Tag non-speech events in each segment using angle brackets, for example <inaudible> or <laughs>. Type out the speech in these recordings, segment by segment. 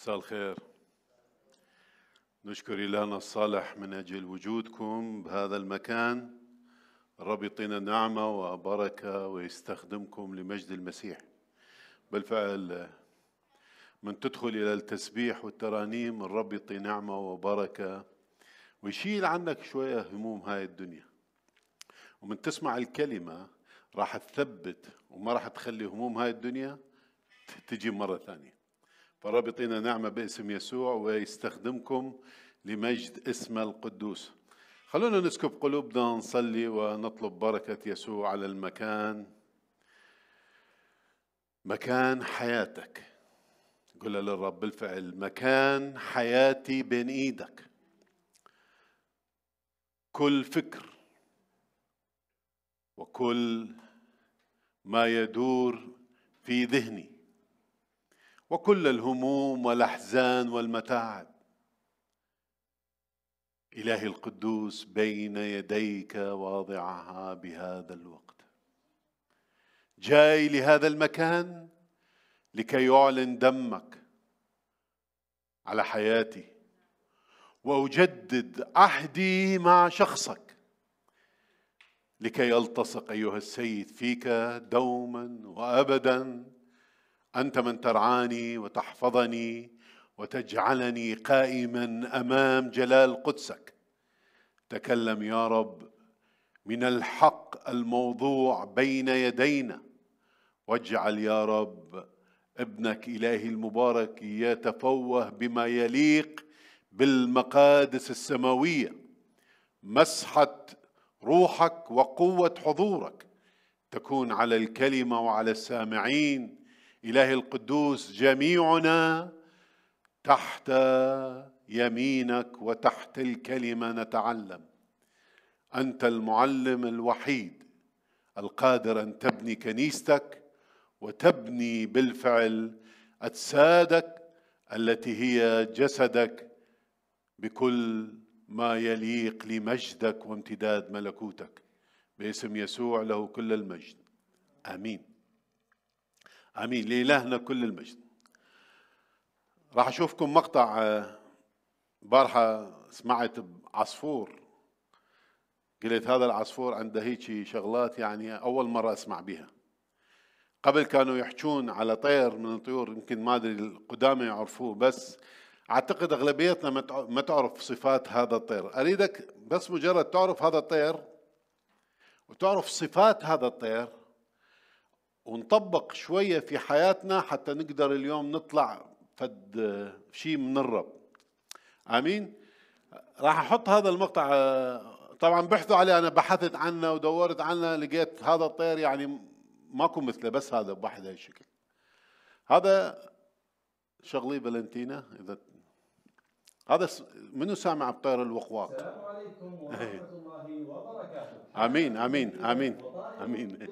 مساء الخير نشكر إلهنا الصالح من أجل وجودكم بهذا المكان الرب يعطينا نعمة وبركة ويستخدمكم لمجد المسيح بالفعل من تدخل إلى التسبيح والترانيم الرب يعطي نعمة وبركة ويشيل عنك شوية هموم هاي الدنيا ومن تسمع الكلمة راح تثبت وما راح تخلي هموم هاي الدنيا تجي مرة ثانية فرابطين نعمة باسم يسوع ويستخدمكم لمجد اسم القدوس خلونا نسكب قلوبنا نصلي ونطلب بركة يسوع على المكان مكان حياتك قل للرب بالفعل مكان حياتي بين ايدك كل فكر وكل ما يدور في ذهني وكل الهموم والاحزان والمتاعب الهي القدوس بين يديك واضعها بهذا الوقت جاي لهذا المكان لكي يعلن دمك على حياتي واجدد عهدي مع شخصك لكي التصق ايها السيد فيك دوما وابدا انت من ترعاني وتحفظني وتجعلني قائما امام جلال قدسك تكلم يا رب من الحق الموضوع بين يدينا واجعل يا رب ابنك الهي المبارك يتفوه بما يليق بالمقادس السماويه مسحه روحك وقوه حضورك تكون على الكلمه وعلى السامعين إله القدوس جميعنا تحت يمينك وتحت الكلمة نتعلم أنت المعلم الوحيد القادر أن تبني كنيستك وتبني بالفعل أجسادك التي هي جسدك بكل ما يليق لمجدك وامتداد ملكوتك باسم يسوع له كل المجد امين امين لالهنا كل المجد راح اشوفكم مقطع آه، بارحه سمعت عصفور قلت هذا العصفور عنده هيك شغلات يعني اول مره اسمع بها قبل كانوا يحجون على طير من الطيور يمكن ما ادري القدامى يعرفوه بس اعتقد اغلبيتنا ما تعرف صفات هذا الطير اريدك بس مجرد تعرف هذا الطير وتعرف صفات هذا الطير ونطبق شوية في حياتنا حتى نقدر اليوم نطلع فد شيء من الرب امين راح احط هذا المقطع طبعا بحثوا عليه انا بحثت عنه ودورت عنه لقيت هذا الطير يعني ماكو مثله بس هذا بواحد هالشكل هذا شغلي فالنتينا اذا هذا منو سامع بطير الوقواق السلام عليكم ورحمه الله وبركاته امين امين امين امين, آمين.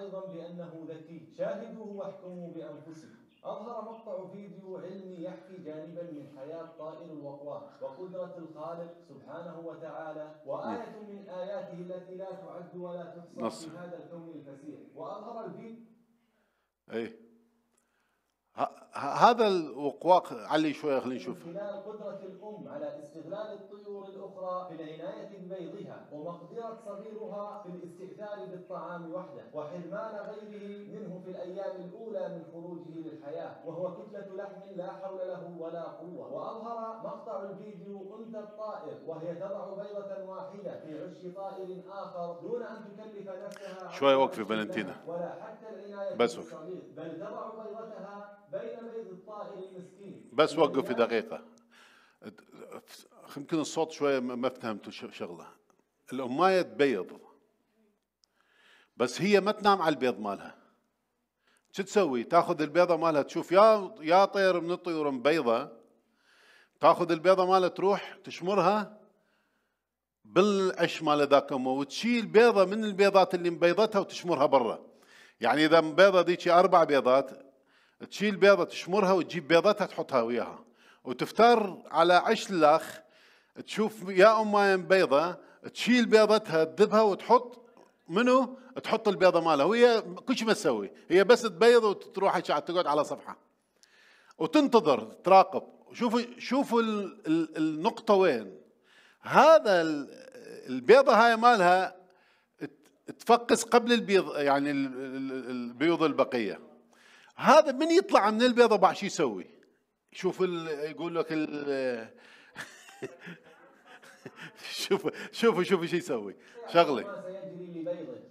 أيضا بأنه ذكي شاهدوه واحكموا بأنفسكم أظهر مقطع فيديو علمي يحكي جانبا من حياة طائر الوقوان وقدرة الخالق سبحانه وتعالى وآية من آياته التي لا تعد ولا تحصى في هذا الكون الفسيح وأظهر الفيديو أيه. هذا الوقواق علي شوي خلينا نشوف من خلال قدرة الأم على استغلال الطيور الأخرى في العناية ببيضها ومقدرة صغيرها في الاستئثار بالطعام وحده وحرمان غيره منه في الأيام الأولى من خروجه للحياة وهو كتلة لحم لا حول له ولا قوة وأظهر مقطع الفيديو أنثى الطائر وهي تضع بيضة واحدة في عش طائر آخر دون أن تكلف نفسها شوي وقفي فالنتينا ولا حتى العناية بس بل تضع بيضتها بس وقف في بس دقيقة يمكن الصوت شوية ما فهمت شغلة الأماية تبيض بس هي ما تنام على البيض مالها شو تسوي؟ تاخذ البيضه مالها تشوف يا يا طير من الطيور مبيضه تاخذ البيضه مالها تروح تشمرها بالعش مال ذاك امه وتشيل بيضه من البيضات اللي مبيضتها وتشمرها برا يعني اذا مبيضه ذيك اربع بيضات تشيل بيضة تشمرها وتجيب بيضتها تحطها وياها وتفتر على عش الأخ تشوف يا أما بيضة تشيل بيضتها تذبها وتحط منو تحط البيضة مالها وهي كل شيء ما تسوي هي بس تبيض وتروح تقعد على صفحة وتنتظر تراقب شوفوا شوفوا النقطة وين هذا البيضة هاي مالها تفقس قبل البيض يعني البيوض البقيه هذا من يطلع من البيضة بعد شو يسوي شوف يقول لك <laughs> شوف شوفوا شوفوا شو يسوي شغله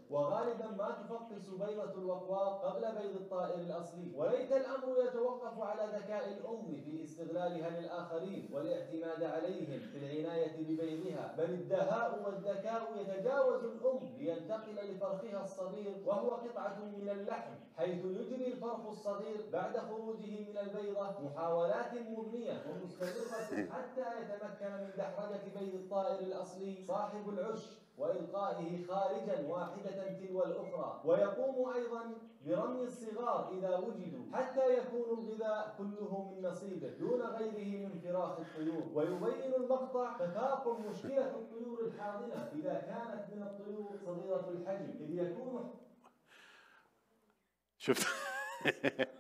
وغالبا ما تفطس بيضة الوقواق قبل بيض الطائر الأصلي وليس الأمر يتوقف على ذكاء الأم في استغلالها للآخرين والاعتماد عليهم في العناية ببيضها بل الدهاء والذكاء يتجاوز الأم لينتقل لفرخها الصغير وهو قطعة من اللحم حيث يجري الفرخ الصغير بعد خروجه من البيضة محاولات مبنية ومستمرة حتى يتمكن من دحرجة بيض الطائر الأصلي صاحب العش وإلقائه خارجا واحدة تلو الأخرى ويقوم أيضا برمي الصغار إذا وجدوا حتى يكون الغذاء كله من نصيبه دون غيره من فراخ الطيور ويبين المقطع تفاقم مشكلة الطيور الحاضنة إذا كانت من الطيور صغيرة الحجم إذ يكون شفت <laughs>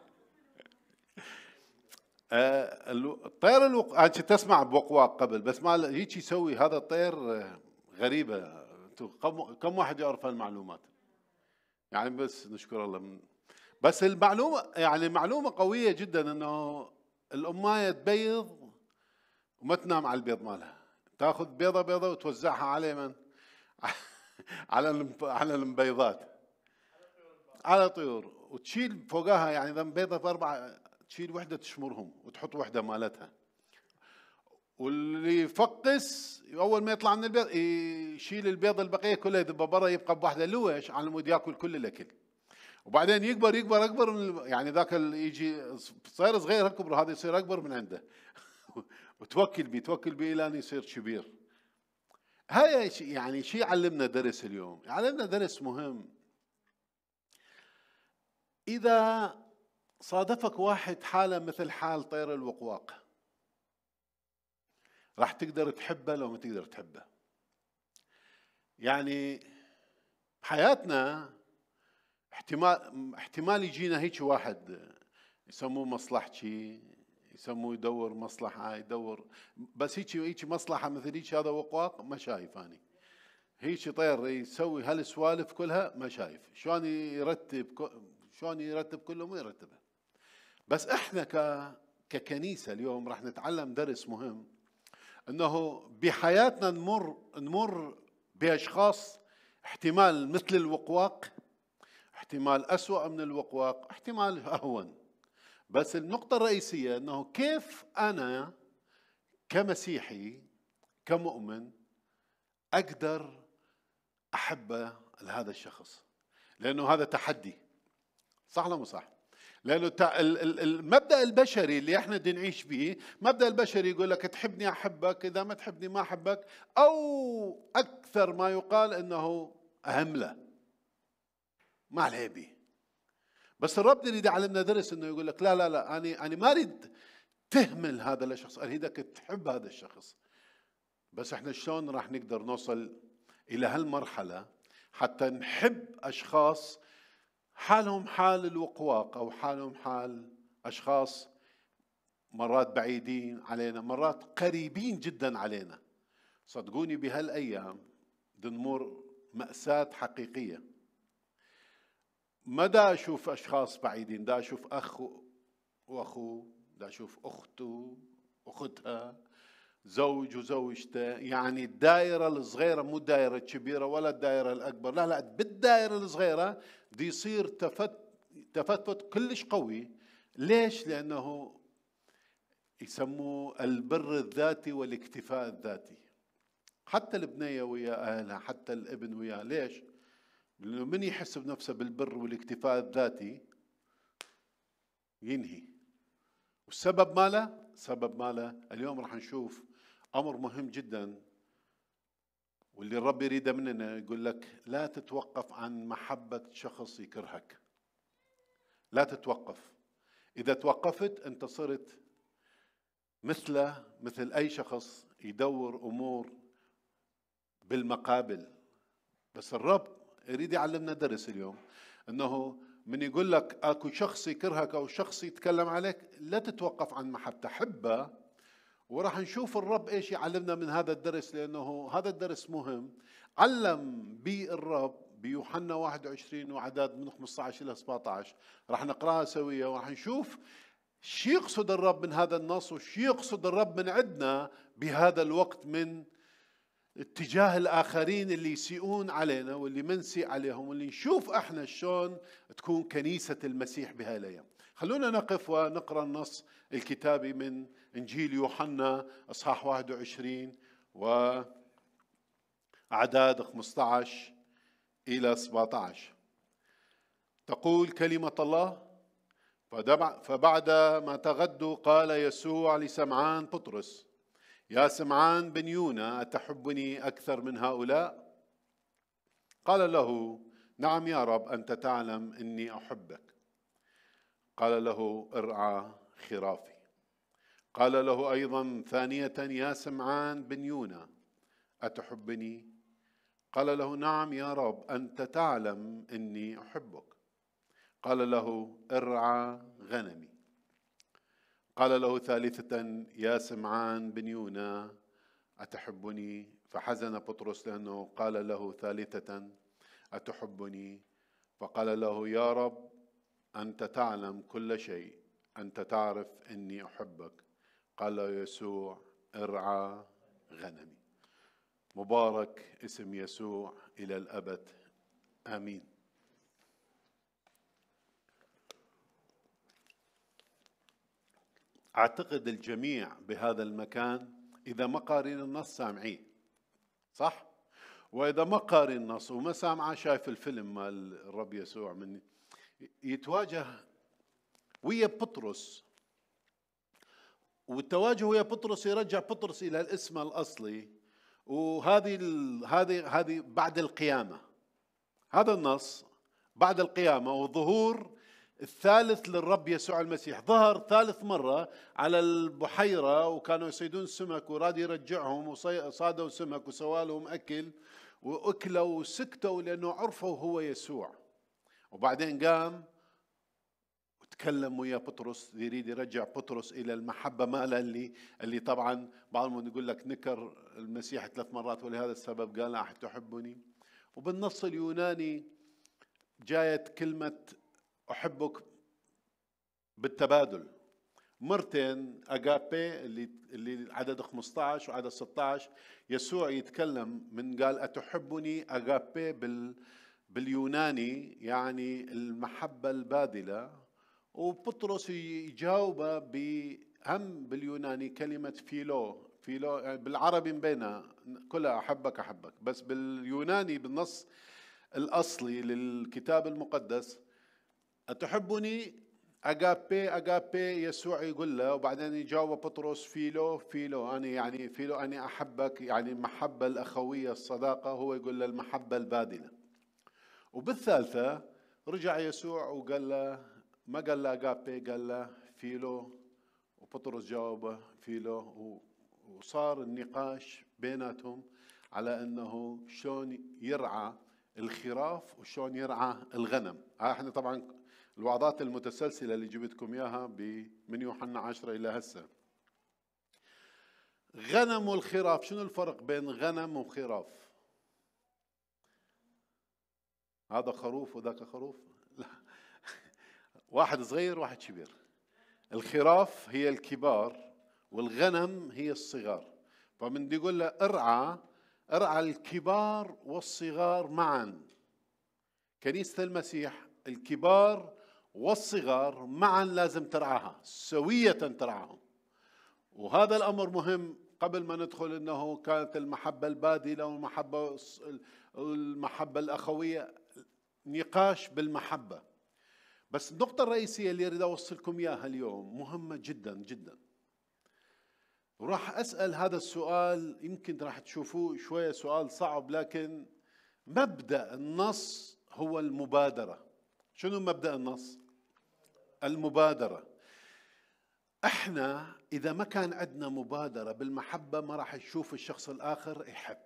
آه، الطير الوق... انت آه، كنت بوقواق قبل بس ما هيك يسوي هذا الطير آه، غريبة كم واحد يعرف هالمعلومات يعني بس نشكر الله من... بس المعلومة يعني معلومة قوية جدا انه الأماية تبيض وما تنام على البيض مالها تاخذ بيضة بيضة وتوزعها على من؟ <laughs> على على المبيضات على طيور وتشيل فوقها يعني اذا بيضة في أربع تشيل وحده تشمرهم وتحط وحده مالتها واللي يفقس اول ما يطلع من البيض يشيل البيض البقيه كلها يذبها برا يبقى بواحده لوش على مود ياكل كل الاكل وبعدين يكبر يكبر اكبر من يعني ذاك اللي يجي صغير صغير الكبر هذا يصير اكبر من عنده <laughs> وتوكل بي توكل بي الى ان يصير كبير هاي يعني شيء علمنا درس اليوم علمنا درس مهم إذا صادفك واحد حاله مثل حال طير الوقواق راح تقدر تحبه لو ما تقدر تحبه يعني حياتنا احتمال احتمال يجينا هيك واحد يسموه مصلحتي يسموه يدور مصلحه يدور بس هيك هيك مصلحه مثل هيك هذا وقواق ما شايف اني هيك طير يسوي هالسوالف كلها ما شايف شلون يرتب شلون يرتب كله ما يرتبها بس احنا ك ككنيسه اليوم رح نتعلم درس مهم انه بحياتنا نمر نمر باشخاص احتمال مثل الوقواق احتمال اسوا من الوقواق احتمال اهون بس النقطه الرئيسيه انه كيف انا كمسيحي كمؤمن اقدر احب لهذا الشخص لانه هذا تحدي صح ولا مو صح لانه المبدا البشري اللي احنا بدنا نعيش به مبدا البشري يقول لك تحبني احبك اذا ما تحبني ما احبك او اكثر ما يقال انه اهم له ما عليه به بس الرب يريد يعلمنا درس انه يقول لك لا لا لا انا انا ما اريد تهمل هذا الشخص اريدك تحب هذا الشخص بس احنا شلون راح نقدر نوصل الى هالمرحله حتى نحب اشخاص حالهم حال الوقواق أو حالهم حال أشخاص مرات بعيدين علينا مرات قريبين جدا علينا صدقوني بهالأيام دنمور مأساة حقيقية ما دا أشوف أشخاص بعيدين دا أشوف أخ وأخوه دا أشوف أخته واختها زوج وزوجته يعني الدائرة الصغيرة مو الدائرة الكبيرة ولا الدائرة الأكبر لا لا بالدائرة الصغيرة دي يصير تفت تفتت كلش قوي ليش لأنه يسموه البر الذاتي والاكتفاء الذاتي حتى البنية ويا أهلها حتى الابن ويا ليش لأنه من يحس بنفسه بالبر والاكتفاء الذاتي ينهي والسبب ماله سبب ماله اليوم راح نشوف امر مهم جدا واللي الرب يريده مننا يقول لك لا تتوقف عن محبه شخص يكرهك لا تتوقف اذا توقفت انت صرت مثله مثل اي شخص يدور امور بالمقابل بس الرب يريد يعلمنا درس اليوم انه من يقول لك اكو شخص يكرهك او شخص يتكلم عليك لا تتوقف عن محبته حبه وراح نشوف الرب ايش يعلمنا من هذا الدرس لانه هذا الدرس مهم علم بي الرب بيوحنا 21 وعداد من 15 الى 17 راح نقراها سوية وراح نشوف شو يقصد الرب من هذا النص وش يقصد الرب من عندنا بهذا الوقت من اتجاه الاخرين اللي يسيئون علينا واللي ما نسيء عليهم واللي نشوف احنا شلون تكون كنيسه المسيح بهالايام. خلونا نقف ونقرا النص الكتابي من إنجيل يوحنا إصحاح 21 وأعداد 15 إلى 17 تقول كلمة الله فبعد ما تغدوا قال يسوع لسمعان بطرس يا سمعان بن يونا أتحبني أكثر من هؤلاء؟ قال له نعم يا رب أنت تعلم إني أحبك قال له ارعى خرافي قال له ايضا ثانيه يا سمعان بن يونا اتحبني قال له نعم يا رب انت تعلم اني احبك قال له ارعى غنمي قال له ثالثه يا سمعان بن يونا اتحبني فحزن بطرس لانه قال له ثالثه اتحبني فقال له يا رب انت تعلم كل شيء انت تعرف اني احبك قال له يسوع ارعى غنمي مبارك اسم يسوع الى الابد امين اعتقد الجميع بهذا المكان اذا ما قارين النص سامعين صح واذا ما قاري النص وما سامعه شايف الفيلم مال الرب يسوع من يتواجه ويا بطرس والتواجه ويا بطرس يرجع بطرس الى الاسم الاصلي وهذه هذه هذه بعد القيامه هذا النص بعد القيامه وظهور الثالث للرب يسوع المسيح ظهر ثالث مرة على البحيرة وكانوا يصيدون سمك وراد يرجعهم وصادوا سمك وسوالهم أكل وأكلوا وسكتوا لأنه عرفوا هو يسوع وبعدين قام تكلم ويا بطرس يريد يرجع بطرس الى المحبه ماله اللي اللي طبعا بعضهم يقول لك نكر المسيح ثلاث مرات ولهذا السبب قال احد تحبني وبالنص اليوناني جايه كلمه احبك بالتبادل مرتين اجابي اللي اللي عدد 15 وعدد 16 يسوع يتكلم من قال اتحبني اجابي بال باليوناني يعني المحبة الباذلة وبطرس يجاوبه بهم باليوناني كلمة فيلو فيلو يعني بالعربي مبينها كلها أحبك أحبك بس باليوناني بالنص الأصلي للكتاب المقدس أتحبني أجابي أجابي يسوع يقول له وبعدين يجاوب بطرس فيلو فيلو أنا يعني فيلو أنا أحبك يعني المحبة الأخوية الصداقة هو يقول له المحبة البادلة وبالثالثة رجع يسوع وقال له ما قال له أجابي قال له فيلو وبطرس جاوبه فيلو وصار النقاش بيناتهم على أنه شلون يرعى الخراف وشلون يرعى الغنم احنا طبعا الوعظات المتسلسلة اللي جبتكم إياها من يوحنا عشرة إلى هسه غنم والخراف شنو الفرق بين غنم وخراف هذا خروف وذاك خروف واحد صغير واحد كبير الخراف هي الكبار والغنم هي الصغار فمن دي يقول له ارعى ارعى الكبار والصغار معا كنيسة المسيح الكبار والصغار معا لازم ترعاها سوية ترعاهم وهذا الأمر مهم قبل ما ندخل أنه كانت المحبة البادلة والمحبة المحبة الأخوية نقاش بالمحبة بس النقطة الرئيسية اللي أريد أوصلكم إياها اليوم مهمة جدا جدا وراح أسأل هذا السؤال يمكن راح تشوفوه شوية سؤال صعب لكن مبدأ النص هو المبادرة شنو مبدأ النص؟ المبادرة احنا إذا ما كان عندنا مبادرة بالمحبة ما راح نشوف الشخص الآخر يحب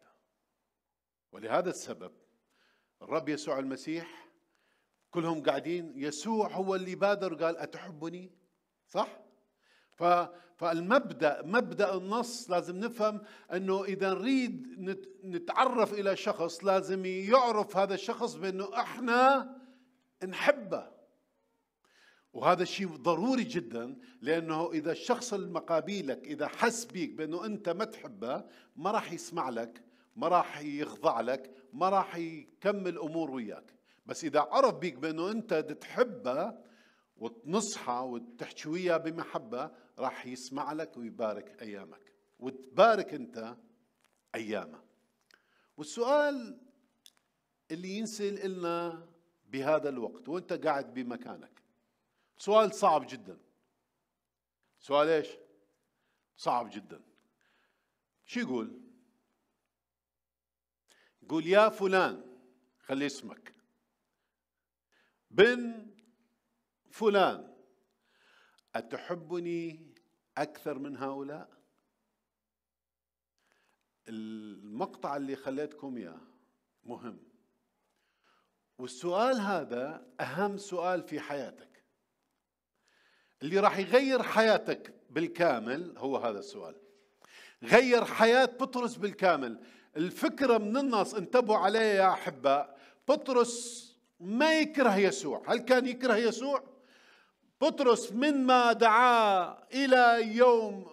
ولهذا السبب الرب يسوع المسيح كلهم قاعدين يسوع هو اللي بادر قال أتحبني صح؟ فالمبدأ مبدأ النص لازم نفهم أنه إذا نريد نتعرف إلى شخص لازم يعرف هذا الشخص بأنه إحنا نحبه وهذا الشيء ضروري جدا لأنه إذا الشخص المقابيلك إذا حس بيك بأنه أنت ما تحبه ما راح يسمع لك ما راح يخضع لك ما راح يكمل أمور وياك بس إذا عرف بيك بأنه أنت تحبها وتنصحها وتحشويها بمحبة راح يسمع لك ويبارك أيامك وتبارك أنت أيامه والسؤال اللي ينسال لنا بهذا الوقت وانت قاعد بمكانك سؤال صعب جدا سؤال ايش صعب جدا شو يقول قول يا فلان خلي اسمك بن فلان أتحبني أكثر من هؤلاء؟ المقطع اللي خليتكم إياه مهم والسؤال هذا أهم سؤال في حياتك اللي راح يغير حياتك بالكامل هو هذا السؤال غير حياة بطرس بالكامل الفكرة من النص انتبهوا عليها يا أحباء بطرس ما يكره يسوع هل كان يكره يسوع بطرس من ما دعاه إلى يوم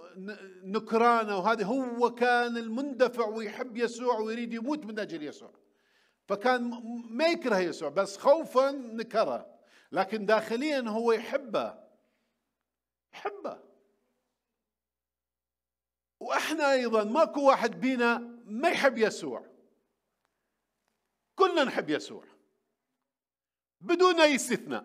نكرانه وهذا هو كان المندفع ويحب يسوع ويريد يموت من أجل يسوع فكان ما يكره يسوع بس خوفا نكره لكن داخليا هو يحبه يحبه واحنا ايضا ماكو واحد بينا ما يحب يسوع كلنا نحب يسوع بدون اي استثناء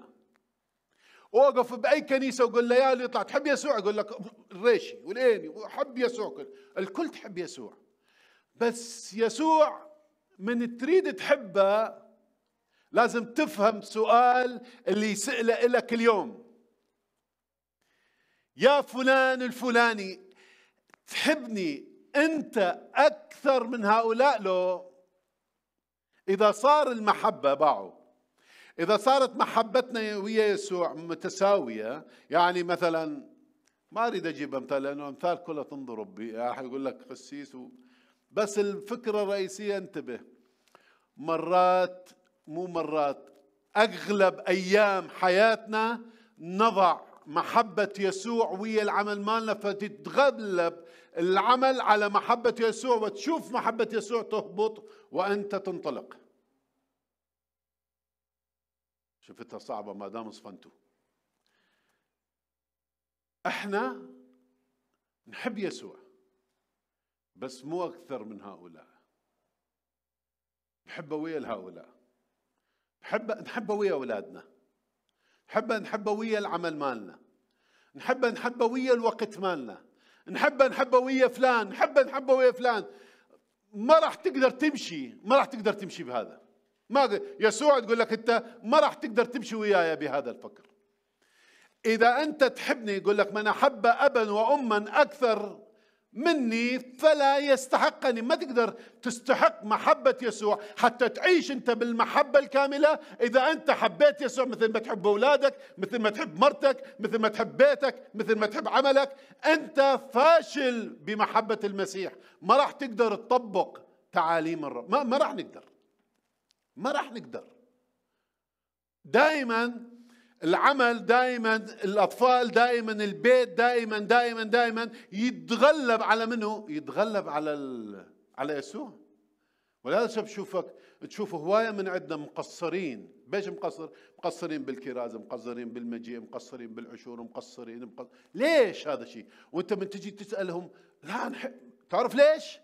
اوقف باي كنيسه وقول له يا اللي يطلع تحب يسوع اقول لك ريشي والعيني وحب يسوع كل الكل تحب يسوع بس يسوع من تريد تحبه لازم تفهم سؤال اللي يسأله إلك اليوم يا فلان الفلاني تحبني أنت أكثر من هؤلاء لو إذا صار المحبة باعوا إذا صارت محبتنا ويا يسوع متساوية يعني مثلا ما أريد أجيب أمثال لأنه أمثال كلها تنضرب يعني يقول لك قسيس و... بس الفكرة الرئيسية انتبه مرات مو مرات أغلب أيام حياتنا نضع محبة يسوع ويا العمل مالنا فتتغلب العمل على محبة يسوع وتشوف محبة يسوع تهبط وأنت تنطلق شفتها صعبة ما دام صفنتوا احنا نحب يسوع بس مو أكثر من هؤلاء نحبه ويا هؤلاء نحب نحبه ويا أولادنا نحبه نحبه ويا العمل مالنا نحبه نحبه ويا الوقت مالنا نحبه نحبه ويا فلان نحبه نحبه ويا فلان ما راح تقدر تمشي ما راح تقدر تمشي بهذا ماذا يسوع تقول لك انت ما راح تقدر تمشي وياي بهذا الفكر اذا انت تحبني يقول لك من احب ابا واما اكثر مني فلا يستحقني ما تقدر تستحق محبة يسوع حتى تعيش أنت بالمحبة الكاملة إذا أنت حبيت يسوع مثل ما تحب أولادك مثل ما تحب مرتك مثل ما تحب بيتك مثل ما تحب عملك أنت فاشل بمحبة المسيح ما راح تقدر تطبق تعاليم الرب ما, ما راح نقدر ما راح نقدر دائما العمل دائما الاطفال دائما البيت دائما دائما دائما يتغلب على منه يتغلب على ال... على يسوع وللاسف بشوفك تشوف هوايه من عندنا مقصرين بيش مقصر مقصرين بالكراز مقصرين بالمجيء مقصرين بالعشور مقصرين مقصر. ليش هذا الشيء وانت من تجي تسالهم لا نحب تعرف ليش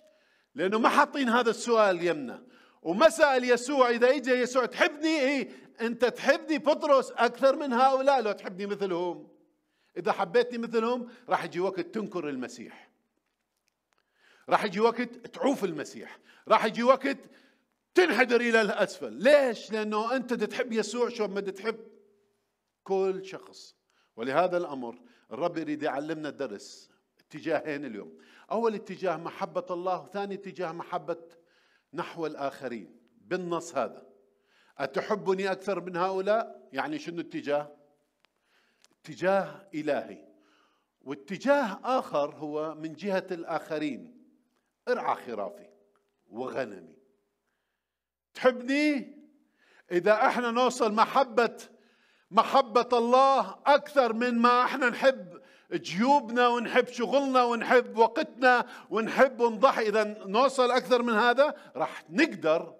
لانه ما حاطين هذا السؤال يمنا وما سأل يسوع إذا إجا يسوع تحبني إيه أنت تحبني بطرس أكثر من هؤلاء لو تحبني مثلهم إذا حبيتني مثلهم راح يجي وقت تنكر المسيح راح يجي وقت تعوف المسيح راح يجي وقت تنحدر إلى الأسفل ليش؟ لأنه أنت تحب يسوع شو ما تحب كل شخص ولهذا الأمر الرب يريد يعلمنا درس اتجاهين اليوم أول اتجاه محبة الله وثاني اتجاه محبة نحو الآخرين بالنص هذا أتحبني أكثر من هؤلاء؟ يعني شنو اتجاه؟ اتجاه إلهي واتجاه آخر هو من جهة الآخرين ارعى خرافي وغنمي تحبني؟ إذا احنا نوصل محبة محبة الله أكثر من ما احنا نحب جيوبنا ونحب شغلنا ونحب وقتنا ونحب نضحي اذا نوصل اكثر من هذا راح نقدر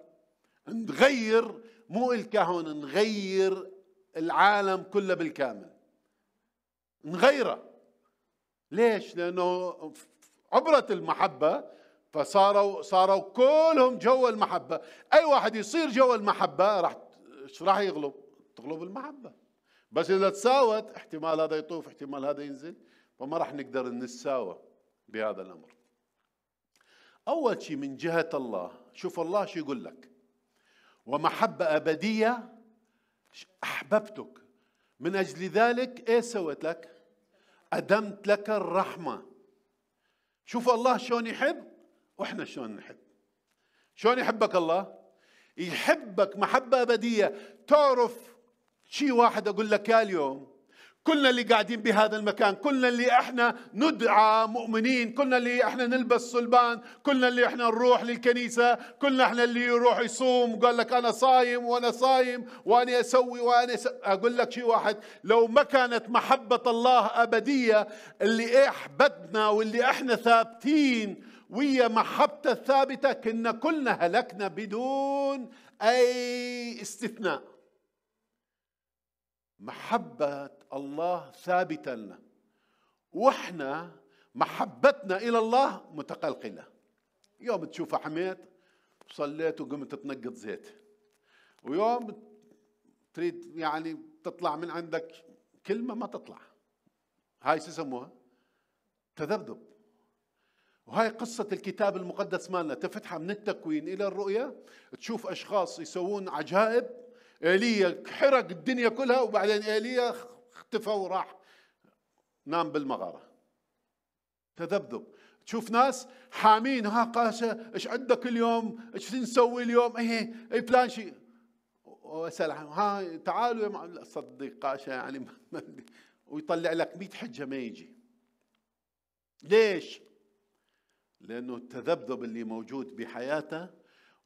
نغير مو الكهون نغير العالم كله بالكامل نغيره ليش لانه عبرت المحبه فصاروا صاروا كلهم جو المحبه اي واحد يصير جو المحبه راح راح يغلب تغلب المحبه بس اذا تساوت احتمال هذا يطوف احتمال هذا ينزل فما راح نقدر نتساوى بهذا الامر اول شيء من جهه الله شوف الله شو يقول لك ومحبه ابديه احببتك من اجل ذلك ايش سويت لك ادمت لك الرحمه شوف الله شلون يحب واحنا شلون نحب شلون يحبك الله يحبك محبه ابديه تعرف شيء واحد أقول لك اليوم كلنا اللي قاعدين بهذا المكان كلنا اللي احنا ندعى مؤمنين كلنا اللي احنا نلبس صلبان كلنا اللي احنا نروح للكنيسة كلنا احنا اللي يروح يصوم وقال لك انا صايم وانا صايم وانا اسوي وانا س... اقول لك شيء واحد لو ما كانت محبة الله ابدية اللي احبتنا واللي احنا ثابتين ويا محبته الثابتة كنا كلنا هلكنا بدون اي استثناء محبة الله ثابتة لنا وإحنا محبتنا إلى الله متقلقلة يوم تشوف حميت صليت وقمت تنقط زيت ويوم تريد يعني تطلع من عندك كلمة ما تطلع هاي شو يسموها تذبذب وهاي قصة الكتاب المقدس مالنا تفتحها من التكوين إلى الرؤية تشوف أشخاص يسوون عجائب ايليا حرق الدنيا كلها وبعدين ايليا اختفى وراح نام بالمغاره تذبذب تشوف ناس حامين ها قاسة ايش عندك اليوم ايش نسوي اليوم ايه اي فلان شيء واسال ها تعالوا يا صدق قاشة يعني ويطلع لك 100 حجة ما يجي ليش؟ لأنه التذبذب اللي موجود بحياته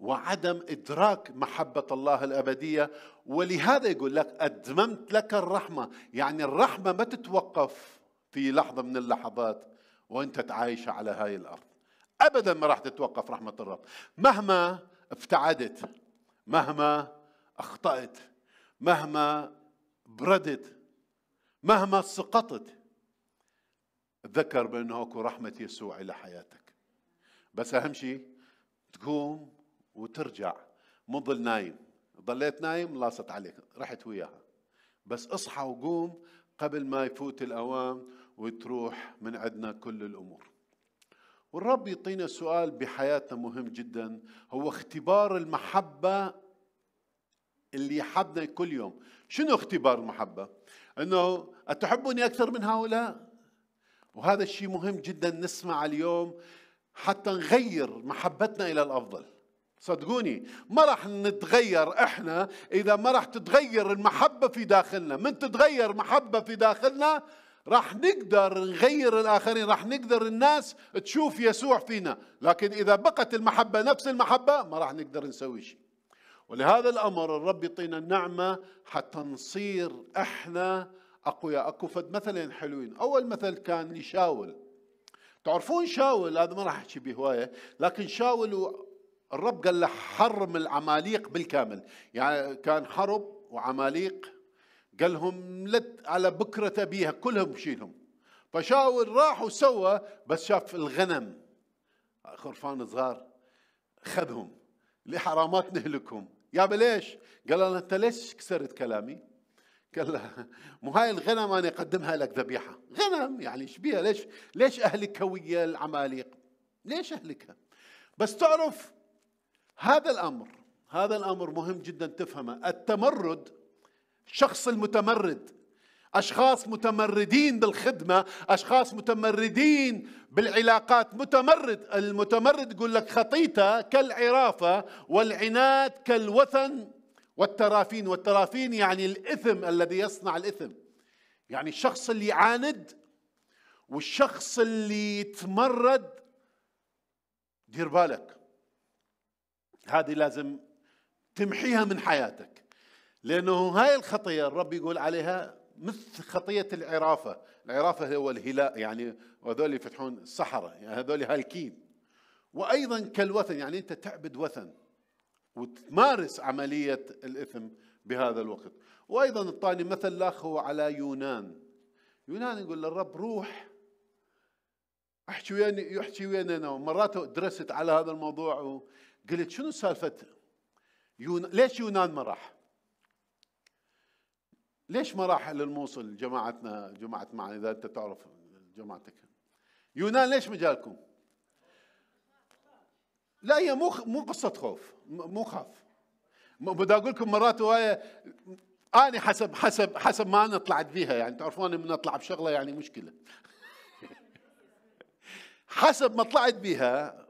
وعدم ادراك محبه الله الابديه ولهذا يقول لك ادممت لك الرحمه يعني الرحمه ما تتوقف في لحظه من اللحظات وانت تعايش على هاي الارض ابدا ما راح تتوقف رحمه الرب مهما ابتعدت مهما اخطات مهما بردت مهما سقطت ذكر بانه اكو رحمه يسوع الى حياتك بس اهم شيء تقوم وترجع مو تضل نايم ضليت نايم لاصت عليك رحت وياها بس اصحى وقوم قبل ما يفوت الاوان وتروح من عندنا كل الامور والرب يعطينا سؤال بحياتنا مهم جدا هو اختبار المحبة اللي يحبنا كل يوم شنو اختبار المحبة انه اتحبني اكثر من هؤلاء وهذا الشيء مهم جدا نسمع اليوم حتى نغير محبتنا الى الافضل صدقوني ما راح نتغير احنا اذا ما راح تتغير المحبه في داخلنا من تتغير محبه في داخلنا راح نقدر نغير الاخرين راح نقدر الناس تشوف يسوع فينا لكن اذا بقت المحبه نفس المحبه ما راح نقدر نسوي شيء ولهذا الامر الرب يعطينا النعمه حتى نصير احنا اقوياء اكو فد مثلين حلوين اول مثل كان لشاول تعرفون شاول هذا ما راح احكي به هوايه لكن شاول الرب قال له حرم العماليق بالكامل يعني كان حرب وعماليق قال لهم لت على بكرة أبيها كلهم شيلهم فشاول راح وسوى بس شاف الغنم خرفان صغار خذهم لحرامات نهلكهم يا ليش قال له أنت ليش كسرت كلامي قال له مو هاي الغنم أنا أقدمها لك ذبيحة غنم يعني ايش بيها ليش ليش أهلك ويا العماليق ليش أهلكها بس تعرف هذا الأمر هذا الأمر مهم جدا تفهمه التمرد شخص المتمرد أشخاص متمردين بالخدمة أشخاص متمردين بالعلاقات متمرد المتمرد يقول لك خطيته كالعرافة والعناد كالوثن والترافين والترافين يعني الإثم الذي يصنع الإثم يعني الشخص اللي يعاند والشخص اللي يتمرد دير بالك هذه لازم تمحيها من حياتك لأنه هاي الخطية الرب يقول عليها مثل خطية العرافة العرافة هو الهلاء يعني وهذول يفتحون الصحراء يعني هذول هالكين وأيضا كالوثن يعني أنت تعبد وثن وتمارس عملية الإثم بهذا الوقت وأيضا الطاني مثل الآخ هو على يونان يونان يقول للرب روح احكي وين يحكي وين انا مرات درست على هذا الموضوع قلت شنو سالفه يون... ليش يونان ما راح؟ ليش ما راح للموصل جماعتنا جماعة معنا إذا أنت تعرف جماعتك يونان ليش ما جالكم لا هي مو مو قصة خوف مو خاف بدي أقول لكم مرات هواية أنا حسب حسب حسب ما أنا طلعت بيها يعني تعرفون من أطلع بشغلة يعني مشكلة <laughs> حسب ما طلعت بيها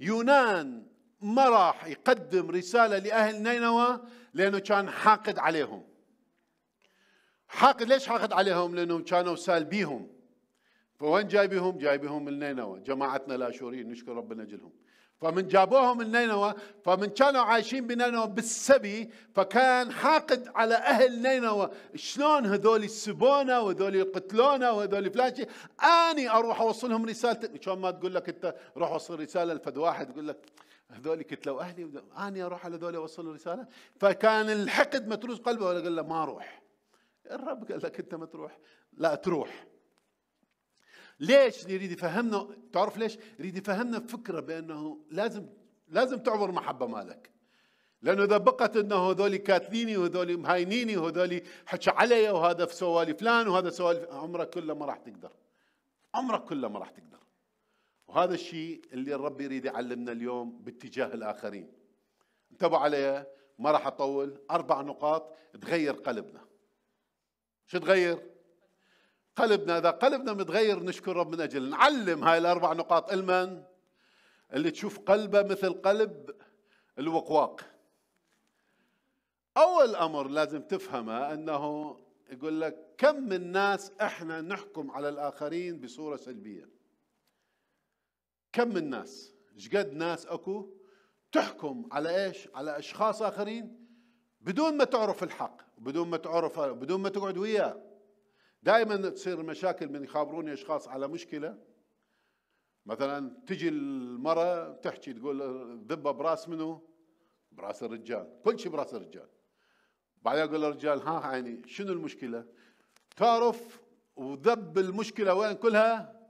يونان ما راح يقدم رسالة لأهل نينوى لأنه كان حاقد عليهم حاقد ليش حاقد عليهم لأنهم كانوا سالبيهم فوين جايبهم جايبهم من نينوى جماعتنا الآشوريين نشكر ربنا أجلهم فمن جابوهم من نينوى فمن كانوا عايشين بنينوى بالسبي فكان حاقد على اهل نينوى شلون هذول السبونا وهذول القتلونا وهذول فلاشي اني اروح اوصلهم رسالتي شلون ما تقول لك انت روح اوصل رساله لفد واحد يقول لك هذول كنت لو اهلي اني اروح على هذول اوصل رساله فكان الحقد متروس قلبه ولا قال له ما اروح الرب قال لك انت ما تروح لا تروح ليش يريد يفهمنا تعرف ليش يريد يفهمنا فكره بانه لازم لازم تعبر محبه مالك لانه اذا بقت انه هذول كاتليني وهذول مهينيني وهذول حكى علي وهذا سوالي فلان وهذا سوالي عمرك كله ما راح تقدر عمرك كله ما راح تقدر وهذا الشيء اللي الرب يريد يعلمنا اليوم باتجاه الآخرين انتبهوا عليها ما راح أطول أربع نقاط تغير قلبنا شو تغير؟ قلبنا إذا قلبنا متغير نشكر رب من أجل نعلم هاي الأربع نقاط المن اللي تشوف قلبه مثل قلب الوقواق أول أمر لازم تفهمه أنه يقول لك كم من ناس احنا نحكم على الآخرين بصورة سلبية كم من ناس شقد ناس اكو تحكم على ايش على اشخاص اخرين بدون ما تعرف الحق بدون ما تعرف بدون ما تقعد وياه دائما تصير مشاكل من يخابروني اشخاص على مشكله مثلا تجي المراه تحكي تقول ذبه براس منو؟ براس الرجال، كل شيء براس الرجال. بعدين اقول للرجال ها عيني شنو المشكله؟ تعرف وذب المشكله وين كلها؟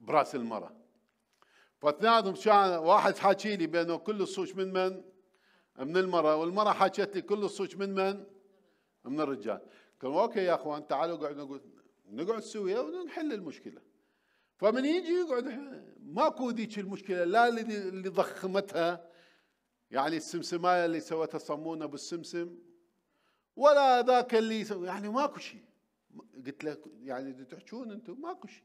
براس المراه. فاثنيناتهم كان واحد حاكي لي بانه كل الصوج من من؟ من المراه والمراه حاكت لي كل الصوج من من؟ من الرجال قال اوكي يا اخوان تعالوا قعد نقعد نقعد سويا إيه؟ ونحل المشكله فمن يجي يقعد ماكو ذيك المشكله لا اللي ضخمتها يعني السمسمايه اللي سوتها صمونه بالسمسم ولا ذاك اللي يعني ماكو شيء قلت له يعني تحجون انتم ماكو شيء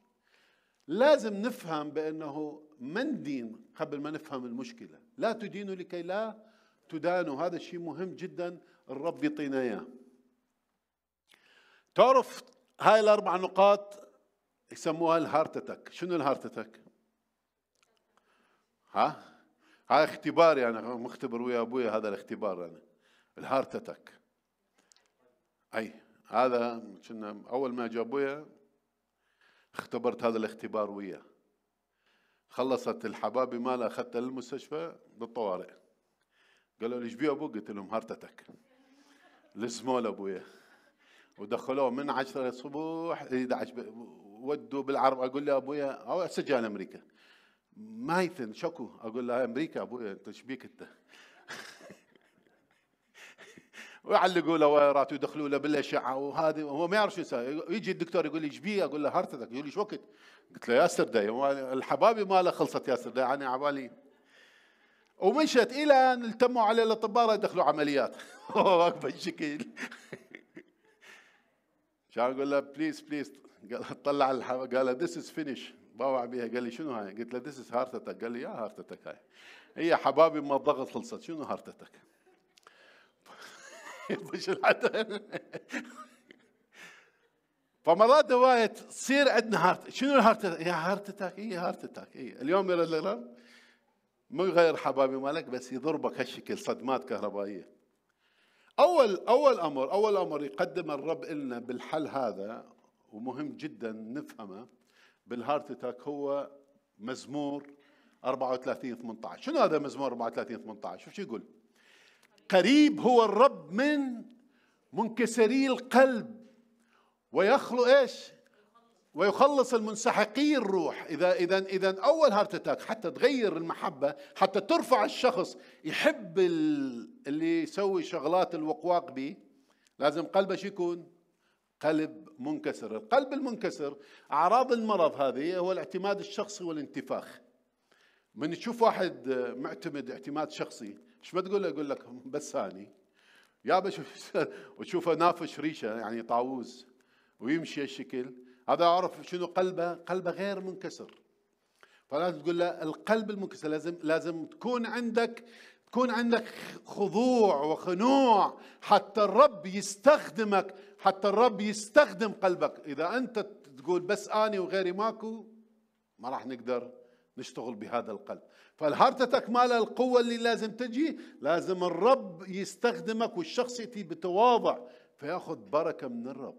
لازم نفهم بأنه من دين قبل ما نفهم المشكلة لا تدينوا لكي لا تدانوا هذا الشيء مهم جدا الرب يعطينا إياه تعرف هاي الأربع نقاط يسموها الهارت اتاك شنو الهارت اتاك ها هاي اختبار يعني مختبر ويا ابوي هذا الاختبار انا الهارت اتاك اي هذا كنا اول ما جابوها اختبرت هذا الاختبار وياه خلصت الحبابي مالها اخذتها للمستشفى بالطوارئ قالوا لي ايش بيه ابوك؟ قلت لهم هارت اتاك لزموا ابويا ودخلوه من 10 الصبح 11 ودوا بالعرب اقول له ابويا سجل امريكا مايثن شكو اقول له امريكا ابويا انت ايش بيك انت؟ ويعلقوا له وايرات ويدخلوا له بالاشعه وهذه وهو ما يعرف شو يسوي يجي الدكتور يقول لي ايش بي اقول له هرتدك يقول لي ايش وقت؟ قلت له ياسر داي الحبابي ماله خلصت ياسر داي انا عبالي ومشت الى ان التموا عليه الاطباء دخلوا عمليات <laughs> بالشكل كان <laughs> اقول له بليز بليز طلع الحب... قال له ذيس از فينيش باوع بيها قال لي شنو هاي؟ قلت له ذيس از هارت اتاك قال لي يا هارت اتاك هاي هي حبابي ما الضغط خلصت شنو هارت اتاك؟ يطش العدل فمرات هواية تصير عندنا هارت شنو الهارت يا هارت اتاك اي هارت اتاك اي اليوم الالارم مو يغير حبابي مالك بس يضربك هالشكل صدمات كهربائيه اول اول امر اول امر يقدم الرب لنا بالحل هذا ومهم جدا نفهمه بالهارت اتاك هو مزمور 34 18 شنو هذا مزمور 34 18 شوف شو يقول قريب هو الرب من منكسري القلب ويخلو ايش ويخلص المنسحقي الروح اذا اذا اذا اول هارت اتاك حتى تغير المحبه حتى ترفع الشخص يحب اللي يسوي شغلات الوقواق به لازم قلبه شو يكون قلب منكسر القلب المنكسر اعراض المرض هذه هو الاعتماد الشخصي والانتفاخ من تشوف واحد معتمد اعتماد شخصي ايش ما تقول اقول لك <laughs> بس ثاني يا بشوف <laughs> وتشوفه نافش ريشه يعني طاووس ويمشي الشكل هذا اعرف شنو قلبه قلبه غير منكسر فلازم تقول له القلب المنكسر لازم لازم تكون عندك تكون عندك خضوع وخنوع حتى الرب يستخدمك حتى الرب يستخدم قلبك اذا انت تقول بس اني وغيري ماكو ما راح نقدر نشتغل بهذا القلب فالهارت اتاك ماله القوة اللي لازم تجي لازم الرب يستخدمك والشخص يأتي بتواضع فياخذ بركة من الرب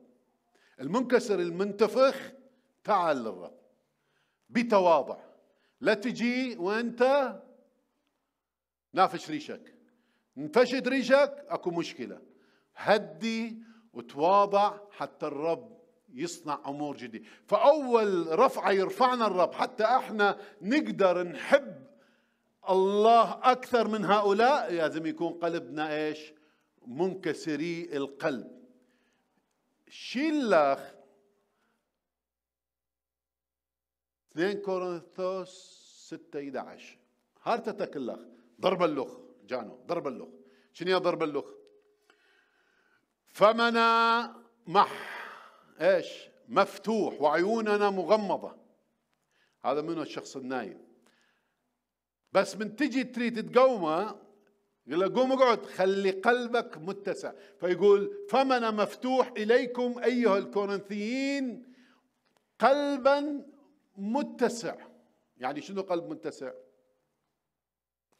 المنكسر المنتفخ تعال للرب بتواضع لا تجي وانت نافش ريشك انفشت ريشك اكو مشكلة هدي وتواضع حتى الرب يصنع امور جديده فاول رفعه يرفعنا الرب حتى احنا نقدر نحب الله اكثر من هؤلاء لازم يكون قلبنا ايش منكسري القلب شيلاخ 2 كورنثوس 6 11 هارتتك اللخ ضرب اللخ جانو ضرب اللخ شنو ضرب اللخ فمنا مح ايش مفتوح وعيوننا مغمضه هذا منو الشخص النايم بس من تجي تريد تقومه يقول له قوم اقعد خلي قلبك متسع فيقول فمن مفتوح اليكم ايها الكورنثيين قلبا متسع يعني شنو قلب متسع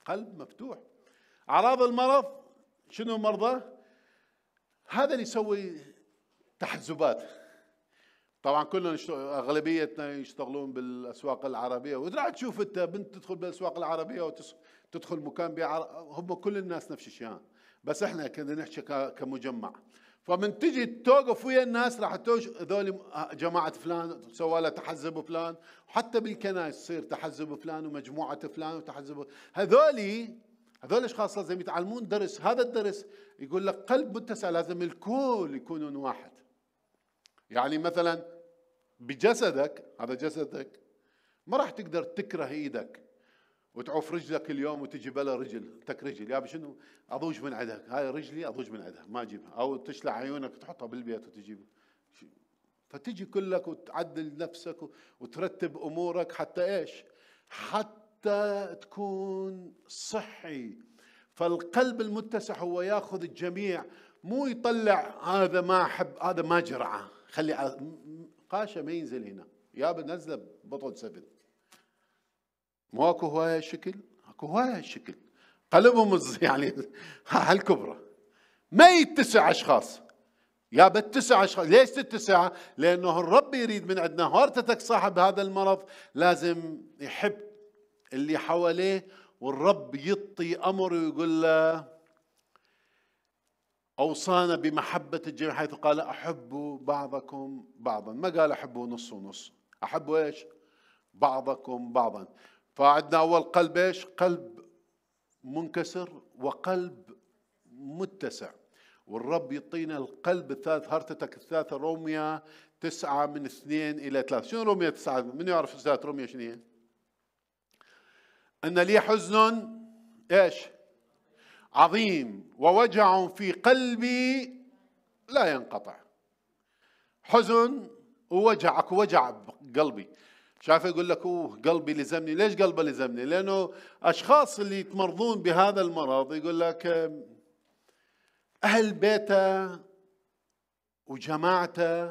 قلب مفتوح اعراض المرض شنو مرضى هذا اللي يسوي تحزبات طبعا كلهم اغلبيتنا يشتغلون بالاسواق العربيه واذا تشوف انت بنت تدخل بالاسواق العربيه وتدخل مكان بيع هم كل الناس نفس الشيء بس احنا كنا نحكي كمجمع فمن تجي توقف ويا الناس راح توش ذول آه، جماعه فلان سوى له تحزب فلان وحتى بالكنائس يصير تحزب فلان ومجموعه فلان وتحزب هذولي هذول الاشخاص لازم يتعلمون درس هذا الدرس يقول لك قلب متسع لازم الكل يكونون واحد يعني مثلا بجسدك هذا جسدك ما راح تقدر تكره ايدك وتعوف رجلك اليوم وتجي بلا رجل تك رجل يا بشنو اضوج من عندك هاي رجلي اضوج من عندها ما اجيبها او تشلع عيونك تحطها بالبيت وتجيب فتجي كلك وتعدل نفسك وترتب امورك حتى ايش حتى تكون صحي فالقلب المتسع هو ياخذ الجميع مو يطلع هذا ما احب هذا ما جرعه خلي على قاشة ما ينزل هنا يا بنزله بطل سفن مو اكو هواية هالشكل اكو هواية هالشكل قلبهم <laughs> يعني هالكبرى ما يتسع اشخاص يا بتسع اشخاص ليش تتسع لانه الرب يريد من عندنا هارتك صاحب هذا المرض لازم يحب اللي حواليه والرب يطي امره ويقول له أوصانا بمحبة الجميع حيث قال أحبوا بعضكم بعضا ما قال أحبوا نص ونص أحبوا إيش بعضكم بعضا فعندنا أول قلب إيش قلب منكسر وقلب متسع والرب يعطينا القلب الثالث هرتتك الثالثة روميا تسعة من اثنين إلى ثلاثة شنو روميا تسعة من يعرف رسالة روميا شنو هي أن لي حزن إيش عظيم ووجع في قلبي لا ينقطع حزن ووجعك وجع قلبي شايف يقول لك اوه قلبي لزمني ليش قلبه لزمني لانه اشخاص اللي يتمرضون بهذا المرض يقول لك اهل بيته وجماعته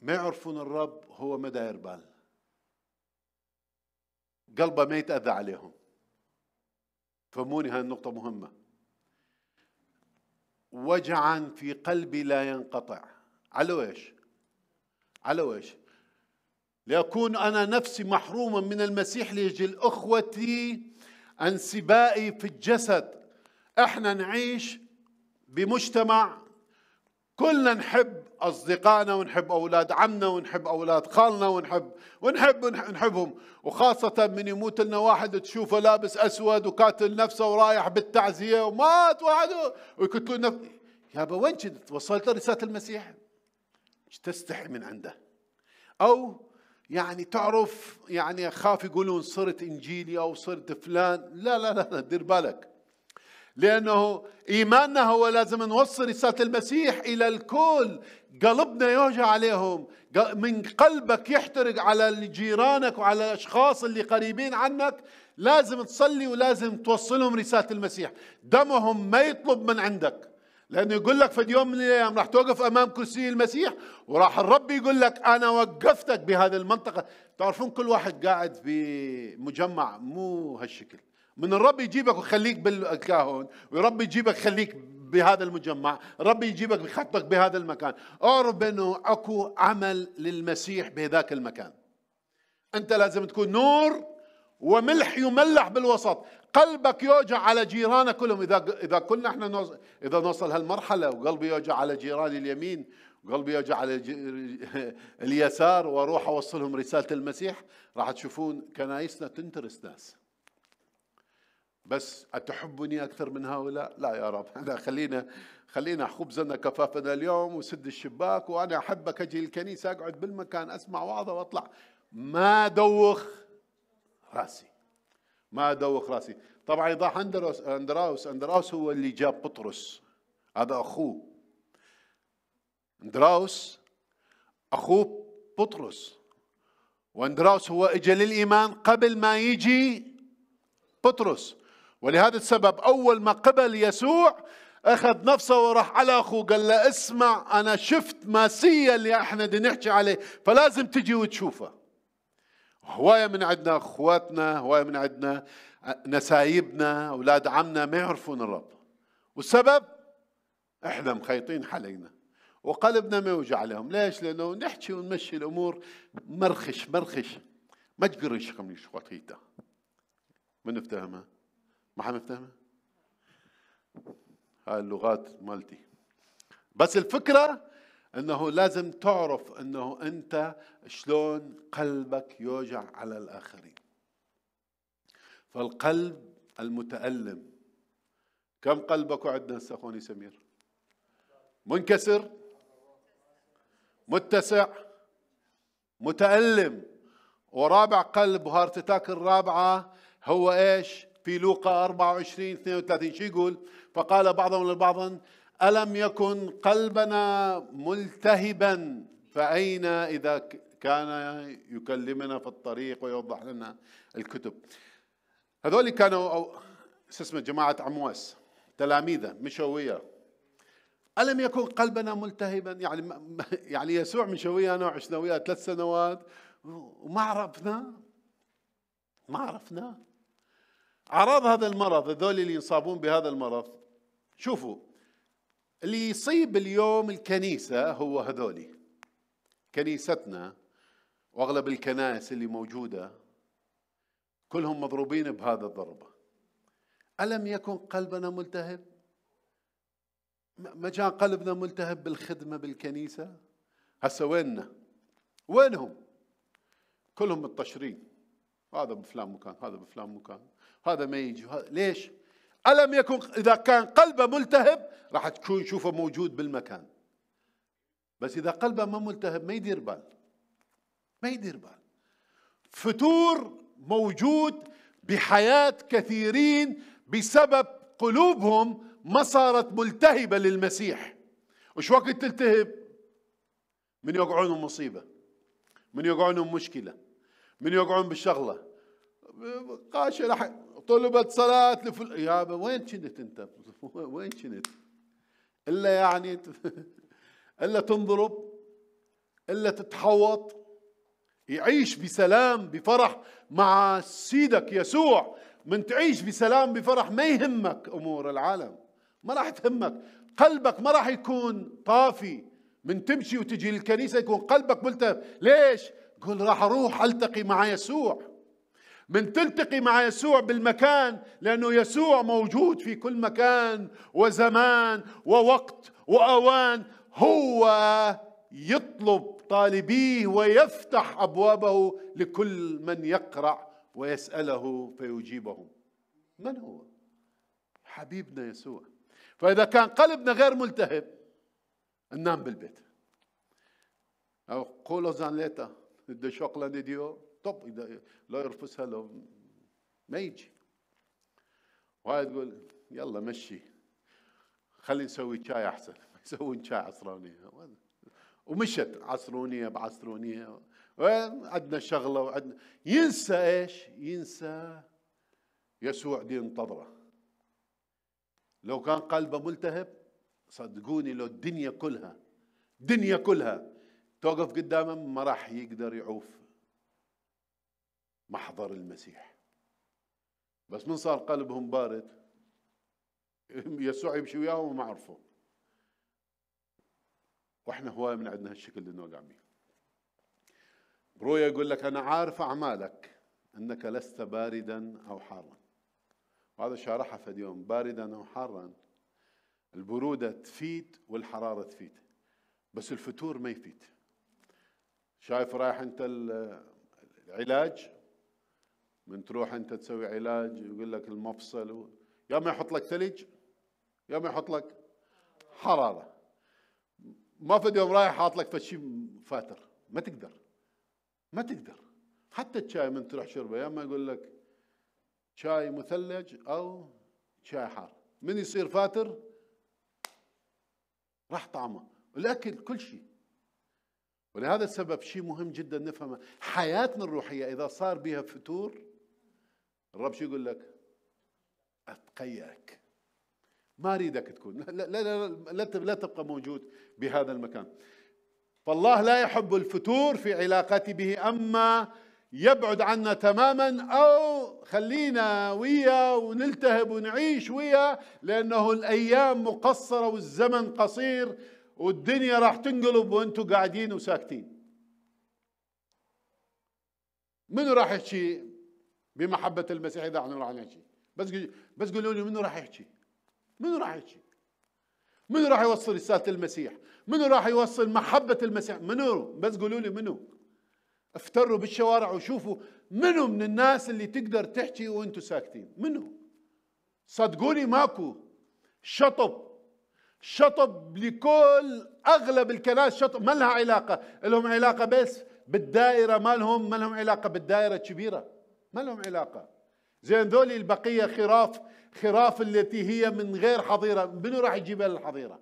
ما يعرفون الرب هو ما داير قلبه ما يتاذى عليهم فهموني هذه النقطة مهمة وجعا في قلبي لا ينقطع على ايش؟ على ايش؟ لأكون أنا نفسي محروما من المسيح ليجل أخوتي أنسبائي في الجسد احنا نعيش بمجتمع كلنا نحب أصدقائنا ونحب أولاد عمنا ونحب أولاد خالنا ونحب ونحب نحبهم وخاصة من يموت لنا واحد تشوفه لابس أسود وقاتل نفسه ورايح بالتعزية ومات واحد ويقتلون نفسه يابا وين كنت وصلت رسالة المسيح تستحي من عنده أو يعني تعرف يعني خاف يقولون صرت إنجيلي أو صرت فلان لا لا, لا دير بالك لأنه إيماننا هو لازم نوصل رسالة المسيح إلى الكل قلبنا يوجع عليهم من قلبك يحترق على جيرانك وعلى الأشخاص اللي قريبين عنك لازم تصلي ولازم توصلهم رسالة المسيح دمهم ما يطلب من عندك لأنه يقول لك في يوم من الأيام راح توقف أمام كرسي المسيح وراح الرب يقول لك أنا وقفتك بهذه المنطقة تعرفون كل واحد قاعد في مجمع مو هالشكل من الرب يجيبك ويخليك بالكاهون ورب يجيبك خليك بهذا المجمع رب يجيبك ويحطك بهذا المكان اعرف بانه اكو عمل للمسيح بهذاك المكان انت لازم تكون نور وملح يملح بالوسط قلبك يوجع على جيرانك كلهم اذا اذا كنا احنا نوصل اذا نوصل هالمرحله وقلبي يوجع على جيراني اليمين وقلبي يوجع على اليسار واروح اوصلهم رساله المسيح راح تشوفون كنايسنا تنترس ناس بس أتحبني أكثر من هؤلاء؟ لا يا رب أنا <laughs> خلينا خلينا خبزنا كفافنا اليوم وسد الشباك وأنا أحبك أجي الكنيسة أقعد بالمكان أسمع وعظة وأطلع ما دوخ راسي ما دوخ راسي طبعا يضاح اندراوس أندراوس أندراوس هو اللي جاب بطرس هذا أخوه أندراوس أخوه بطرس وأندراوس هو إجا للإيمان قبل ما يجي بطرس ولهذا السبب أول ما قبل يسوع أخذ نفسه وراح على أخوه قال له اسمع أنا شفت ماسية اللي احنا بدنا نحكي عليه فلازم تجي وتشوفه هواية من عندنا أخواتنا هواية من عندنا نسايبنا أولاد عمنا ما يعرفون الرب والسبب احنا مخيطين حلينا وقلبنا ما يوجع عليهم ليش لأنه نحكي ونمشي الأمور مرخش مرخش ما تقرش خمش خطيته من نفتهمها ما مفتهمها؟ هاي اللغات مالتي بس الفكره انه لازم تعرف انه انت شلون قلبك يوجع على الاخرين فالقلب المتالم كم قلبك عندنا هسه اخواني سمير منكسر متسع متالم ورابع قلب وهارت اتاك الرابعه هو ايش في لوقا 24 32 شو يقول فقال بعضهم لبعض ألم يكن قلبنا ملتهبا فأين إذا كان يكلمنا في الطريق ويوضح لنا الكتب هذول كانوا أو شو اسمه جماعة عمواس تلاميذه مشوية ألم يكن قلبنا ملتهبا يعني يعني يسوع مشوية انا وعشنا وياه ثلاث سنوات وما عرفنا ما عرفناه اعراض هذا المرض هذول اللي ينصابون بهذا المرض شوفوا اللي يصيب اليوم الكنيسه هو هذولي كنيستنا واغلب الكنائس اللي موجوده كلهم مضروبين بهذا الضربه الم يكن قلبنا ملتهب ما كان قلبنا ملتهب بالخدمه بالكنيسه هسه ويننا وينهم كلهم متطشرين هذا بفلان مكان هذا بفلان مكان هذا ما يجي ليش ألم يكن إذا كان قلبه ملتهب راح تكون شوفه موجود بالمكان بس إذا قلبه ما ملتهب ما يدير بال ما يدير بال فتور موجود بحياة كثيرين بسبب قلوبهم ما صارت ملتهبة للمسيح وش وقت تلتهب من يقعون مصيبة من يقعون مشكلة من يقعون بالشغلة قاشة طلبت صلاة لفل يابا وين كنت انت <laughs> وين كنت الا يعني <laughs> الا تنضرب الا تتحوط يعيش بسلام بفرح مع سيدك يسوع من تعيش بسلام بفرح ما يهمك امور العالم ما راح تهمك قلبك ما راح يكون طافي من تمشي وتجي للكنيسه يكون قلبك ملتف ليش قل راح اروح التقي مع يسوع من تلتقي مع يسوع بالمكان لأنه يسوع موجود في كل مكان وزمان ووقت وأوان هو يطلب طالبيه ويفتح أبوابه لكل من يقرع ويسأله فيجيبه من هو؟ حبيبنا يسوع فإذا كان قلبنا غير ملتهب ننام بالبيت أو قولوا زان ليتا دي شوكلا ديو طب لا يرفسها لو ما يجي وهاي تقول يلا مشي خلي نسوي شاي احسن <laughs> يسوون شاي عصرانيه ومشت عصرونيه بعصرونيه وعندنا شغله وعندنا ينسى ايش؟ ينسى يسوع دي انتظره لو كان قلبه ملتهب صدقوني لو الدنيا كلها الدنيا كلها توقف قدامه ما راح يقدر يعوف محضر المسيح بس من صار قلبهم بارد يسوع يمشي وياهم وما عرفوا واحنا هواي من عندنا هالشكل اللي نوقع بيه برويا يقول لك انا عارف اعمالك انك لست باردا او حارا وهذا شارحها في اليوم باردا او حارا البروده تفيد والحراره تفيد بس الفتور ما يفيد شايف رايح انت العلاج من تروح انت تسوي علاج يقول لك المفصل و... يا ما يحط لك ثلج يا ما يحط لك حراره ما فد يوم رايح حاط لك فشي فاتر ما تقدر ما تقدر حتى الشاي من تروح شربه يا اما يقول لك شاي مثلج او شاي حار من يصير فاتر راح طعمه الاكل كل شيء ولهذا السبب شيء مهم جدا نفهمه حياتنا الروحيه اذا صار بها فتور الرب شو يقول لك اتقياك ما اريدك تكون لا لا لا, لا, لا تبقى موجود بهذا المكان فالله لا يحب الفتور في علاقته به اما يبعد عنا تماما او خلينا وياه ونلتهب ونعيش وياه لانه الايام مقصره والزمن قصير والدنيا راح تنقلب وانتم قاعدين وساكتين منو راح يحكي بمحبه المسيح اذا احنا راح نحكي بس بس قولوا لي منو راح يحكي؟ منو راح يحكي؟ منو راح يوصل رساله المسيح؟ منو راح يوصل محبه المسيح؟ منو؟ بس قولوا لي منو؟ افتروا بالشوارع وشوفوا منو من الناس اللي تقدر تحكي وانتم ساكتين؟ منو؟ صدقوني ماكو شطب شطب لكل اغلب الكنائس شطب ما لها علاقه لهم علاقه بس بالدائره مالهم ما لهم علاقه بالدائره الكبيره ما لهم علاقة زين ذولي البقية خراف خراف التي هي من غير حظيرة منو راح يجيبها للحظيرة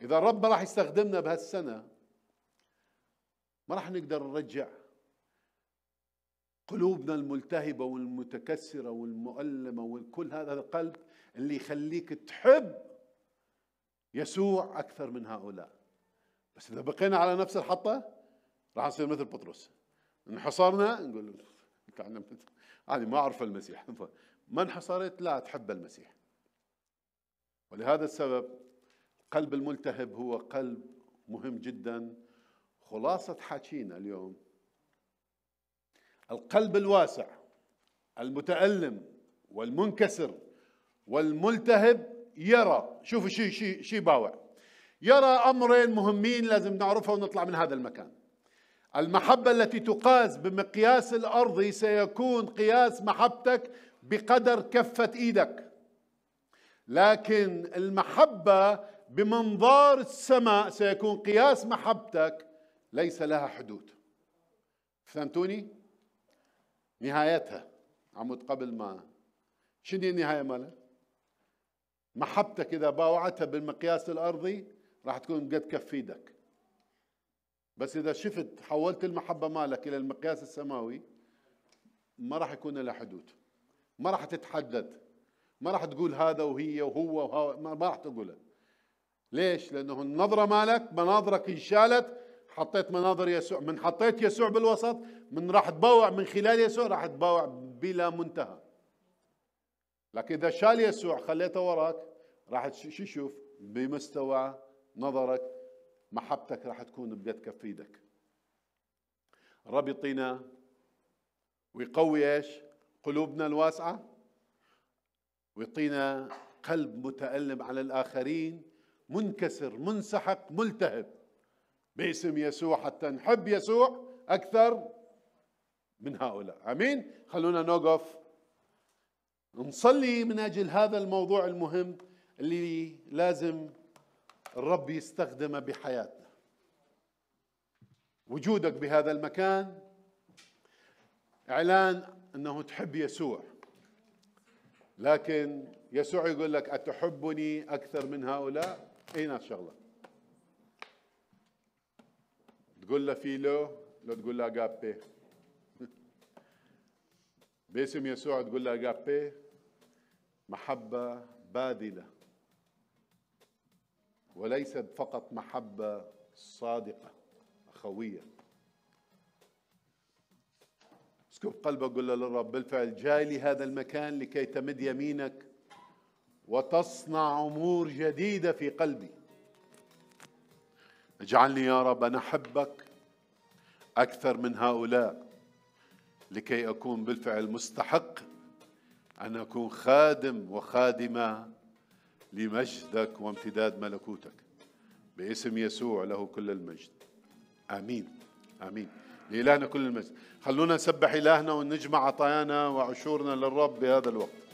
إذا الرب راح يستخدمنا بهالسنة ما راح نقدر نرجع قلوبنا الملتهبة والمتكسرة والمؤلمة وكل هذا القلب اللي يخليك تحب يسوع أكثر من هؤلاء بس إذا بقينا على نفس الحطة راح نصير مثل بطرس انحصرنا نقول تعلمت يعني ما أعرف المسيح <laughs> ما انحصرت لا تحب المسيح ولهذا السبب القلب الملتهب هو قلب مهم جدا خلاصة حاكينا اليوم القلب الواسع المتألم والمنكسر والملتهب يرى شوفوا شي شي شي باوع يرى امرين مهمين لازم نعرفها ونطلع من هذا المكان المحبة التي تقاس بمقياس الأرضي سيكون قياس محبتك بقدر كفة إيدك لكن المحبة بمنظار السماء سيكون قياس محبتك ليس لها حدود فهمتوني؟ نهايتها عمود قبل ما شنو النهاية مالها؟ محبتك إذا باوعتها بالمقياس الأرضي راح تكون قد كف إيدك بس إذا شفت حولت المحبة مالك إلى المقياس السماوي ما راح يكون لها حدود ما راح تتحدد ما راح تقول هذا وهي وهو, وهو ما راح تقوله ليش؟ لأنه النظرة مالك مناظرك انشالت حطيت مناظر يسوع من حطيت يسوع بالوسط من راح تبوع من خلال يسوع راح تبوع بلا منتهى لكن إذا شال يسوع خليته وراك راح شو تشوف بمستوى نظرك محبتك راح تكون بيدك في ايدك الرب يعطينا ويقوي ايش قلوبنا الواسعه ويعطينا قلب متألم على الآخرين منكسر منسحق ملتهب باسم يسوع حتى نحب يسوع أكثر من هؤلاء أمين خلونا نوقف نصلي من أجل هذا الموضوع المهم اللي لازم الرب يستخدمه بحياتنا وجودك بهذا المكان اعلان انه تحب يسوع لكن يسوع يقول لك اتحبني اكثر من هؤلاء اي ناس شغله تقول له فيلو لو تقول له اغابي <laughs> باسم يسوع تقول له اغابي محبه باذله وليس فقط محبة صادقة أخوية اسكب قلبك قل للرب بالفعل جاي لهذا المكان لكي تمد يمينك وتصنع امور جديده في قلبي اجعلني يا رب أنا احبك اكثر من هؤلاء لكي اكون بالفعل مستحق ان اكون خادم وخادمه لمجدك وامتداد ملكوتك باسم يسوع له كل المجد امين امين لإلهنا كل المجد خلونا نسبح إلهنا ونجمع عطايانا وعشورنا للرب بهذا الوقت